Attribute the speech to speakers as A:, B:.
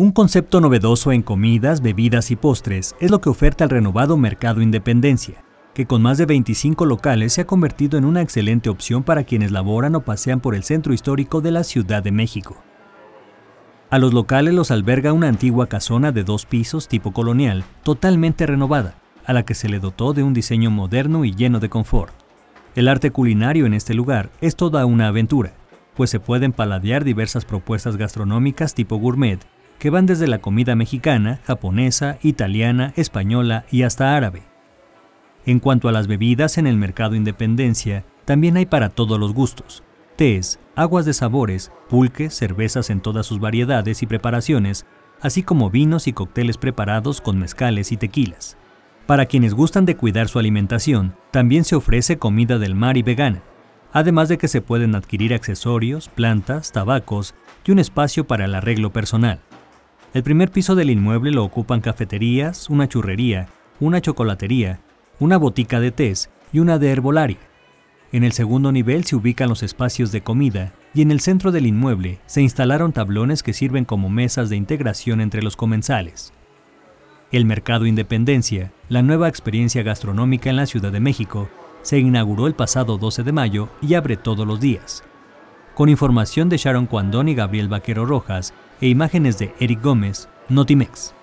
A: Un concepto novedoso en comidas, bebidas y postres es lo que oferta el renovado Mercado Independencia, que con más de 25 locales se ha convertido en una excelente opción para quienes laboran o pasean por el centro histórico de la Ciudad de México. A los locales los alberga una antigua casona de dos pisos tipo colonial, totalmente renovada, a la que se le dotó de un diseño moderno y lleno de confort. El arte culinario en este lugar es toda una aventura, pues se pueden paladear diversas propuestas gastronómicas tipo gourmet que van desde la comida mexicana, japonesa, italiana, española y hasta árabe. En cuanto a las bebidas en el mercado Independencia, también hay para todos los gustos. Tés, aguas de sabores, pulque, cervezas en todas sus variedades y preparaciones, así como vinos y cócteles preparados con mezcales y tequilas. Para quienes gustan de cuidar su alimentación, también se ofrece comida del mar y vegana, además de que se pueden adquirir accesorios, plantas, tabacos y un espacio para el arreglo personal. El primer piso del inmueble lo ocupan cafeterías, una churrería, una chocolatería, una botica de tés y una de herbolaria. En el segundo nivel se ubican los espacios de comida y en el centro del inmueble se instalaron tablones que sirven como mesas de integración entre los comensales. El Mercado Independencia, la nueva experiencia gastronómica en la Ciudad de México, se inauguró el pasado 12 de mayo y abre todos los días con información de Sharon Cuandón y Gabriel Vaquero Rojas e imágenes de Eric Gómez, Notimex.